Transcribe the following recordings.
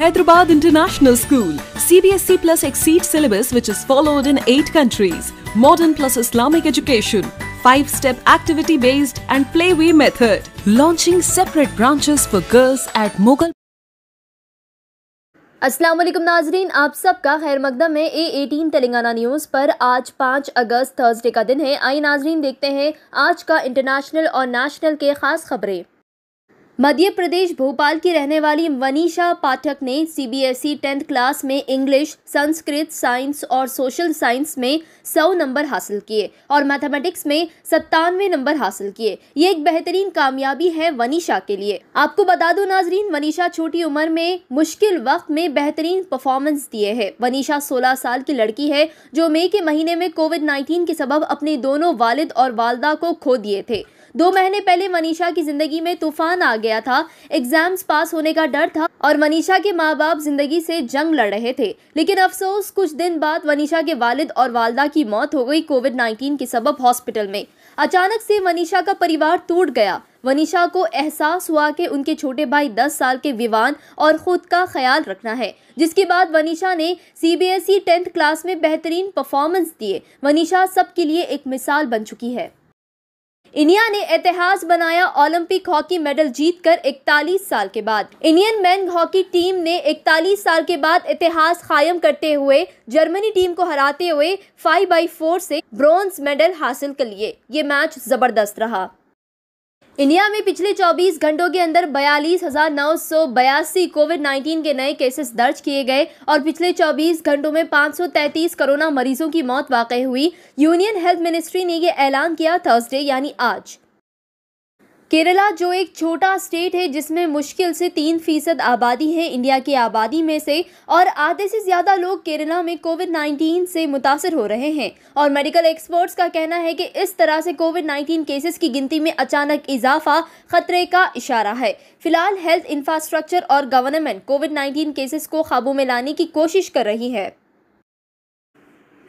Hyderabad International School, CBSE plus exceed syllabus which is followed in 8 countries, modern plus Islamic education, 5-step activity-based and playway method, launching separate branches for girls at Mughal Aslam नाजरीन आप सबका खैर मकदम है A eighteen Telangana news पर आज पाँच अगस्त Thursday का दिन है आई नाजरीन देखते हैं आज का इंटरनेशनल और नेशनल के ख़ास खबरें मध्य प्रदेश भोपाल की रहने वाली वनीषा पाठक ने C B E tenth class में इंग्लिश संस्कृत साइंस और सोशल साइंस में सौ नंबर हासिल किए और मैथमेटिक्स में सत्तानवे नंबर हासिल किए ये एक बेहतरीन कामयाबी है वनीषा के लिए आपको बता दो नाजरीन वनीषा छोटी उम्र में मुश्किल वक्त में बेहतरीन परफॉर्मेंस दिए है वनीषा सोलह साल की लड़की है जो मई के महीने में कोविड नाइन्टीन के सबब अपने दोनों वालिद और वालदा को खो दिए थे दो महीने पहले मनीषा की जिंदगी में तूफान आ गया था एग्जाम्स पास होने का डर था और मनीषा के माँ बाप जिंदगी से जंग लड़ रहे थे लेकिन अफसोस कुछ दिन बाद मनीषा के वालिद और वालदा की मौत हो गई कोविड नाइन्टीन के सबब हॉस्पिटल में अचानक से मनीषा का परिवार टूट गया वनीषा को एहसास हुआ कि उनके छोटे भाई 10 साल के विवान और खुद का ख्याल रखना है जिसके बाद वनीषा ने C B E tenth class में बेहतरीन परफॉर्मेंस दिए वनीषा सबके लिए एक मिसाल बन चुकी है इंडिया ने इतिहास बनाया ओलंपिक हॉकी मेडल जीतकर 41 साल के बाद इंडियन मैन हॉकी टीम ने 41 साल के बाद इतिहास कायम करते हुए जर्मनी टीम को हराते हुए 5 बाई फोर से ब्रॉन्ज मेडल हासिल कर लिए ये मैच जबरदस्त रहा इंडिया में पिछले 24 घंटों के अंदर बयालीस कोविड 19 के नए केसेस दर्ज किए गए और पिछले 24 घंटों में 533 कोरोना मरीजों की मौत वाकई हुई यूनियन हेल्थ मिनिस्ट्री ने यह ऐलान किया थर्सडे यानी आज केरला जो एक छोटा स्टेट है जिसमें मुश्किल से तीन फीसद आबादी है इंडिया की आबादी में से और आधे से ज़्यादा लोग केरला में कोविड 19 से मुतासर हो रहे हैं और मेडिकल एक्सपर्ट्स का कहना है कि इस तरह से कोविड 19 केसेस की गिनती में अचानक इजाफा खतरे का इशारा है फिलहाल हेल्थ इंफ्रास्ट्रक्चर और गवर्नमेंट कोविड नाइन्टीन केसेस को काबू में लाने की कोशिश कर रही है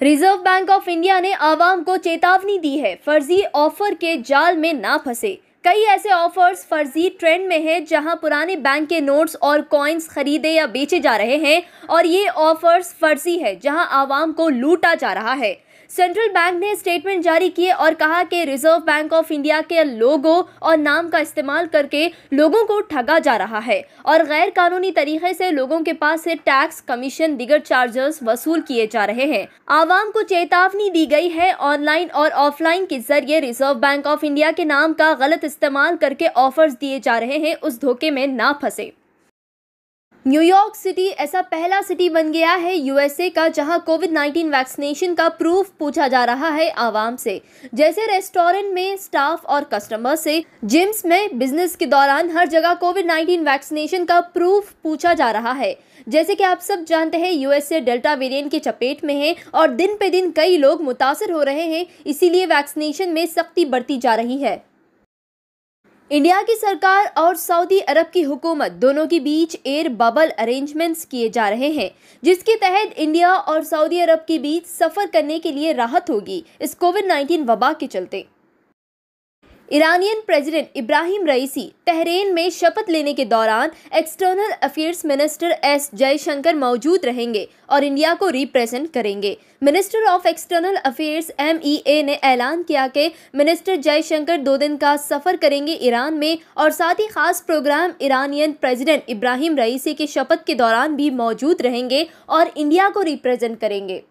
रिजर्व बैंक ऑफ इंडिया ने आवाम को चेतावनी दी है फर्जी ऑफर के जाल में ना फंसे कई ऐसे ऑफर्स फर्जी ट्रेंड में हैं जहां पुराने बैंक के नोट्स और कॉइन्स खरीदे या बेचे जा रहे हैं और ये ऑफर्स फर्जी है जहां आवाम को लूटा जा रहा है सेंट्रल बैंक ने स्टेटमेंट जारी किए और कहा कि रिजर्व बैंक ऑफ इंडिया के लोगो और नाम का इस्तेमाल करके लोगों को ठगा जा रहा है और गैर कानूनी तरीके से लोगों के पास से टैक्स कमीशन दिगर चार्जेस वसूल किए जा रहे हैं आवाम को चेतावनी दी गई है ऑनलाइन और ऑफलाइन के जरिए रिजर्व बैंक ऑफ इंडिया के नाम का गलत इस्तेमाल करके ऑफर्स दिए जा रहे हैं उस धोखे में ना फंसे न्यूयॉर्क सिटी ऐसा पहला सिटी बन गया है यूएसए का जहां कोविड 19 वैक्सीनेशन का प्रूफ पूछा जा रहा है आवाम से जैसे रेस्टोरेंट में स्टाफ और कस्टमर से जिम्स में बिजनेस के दौरान हर जगह कोविड 19 वैक्सीनेशन का प्रूफ पूछा जा रहा है जैसे कि आप सब जानते हैं यूएसए डेल्टा वेरियंट की चपेट में है और दिन पे दिन कई लोग मुतासर हो रहे हैं इसीलिए वैक्सीनेशन में सख्ती बढ़ती जा रही है इंडिया की सरकार और सऊदी अरब की हुकूमत दोनों के बीच एयर बबल अरेंजमेंट्स किए जा रहे हैं जिसके तहत इंडिया और सऊदी अरब के बीच सफर करने के लिए राहत होगी इस कोविड 19 वबा के चलते Iranian president Ibrahim Raisi Tehran में शपथ लेने के दौरान external affairs minister S Jaishankar मौजूद रहेंगे और इंडिया को रिप्रेजेंट करेंगे minister of external affairs M ने ऐलान किया कि मिनिस्टर जयशंकर दो दिन का सफर करेंगे ईरान में और साथ ही खास programme Iranian president Ibrahim Raisi के शपथ के दौरान भी मौजूद रहेंगे और इंडिया को रिप्रेजेंट करेंगे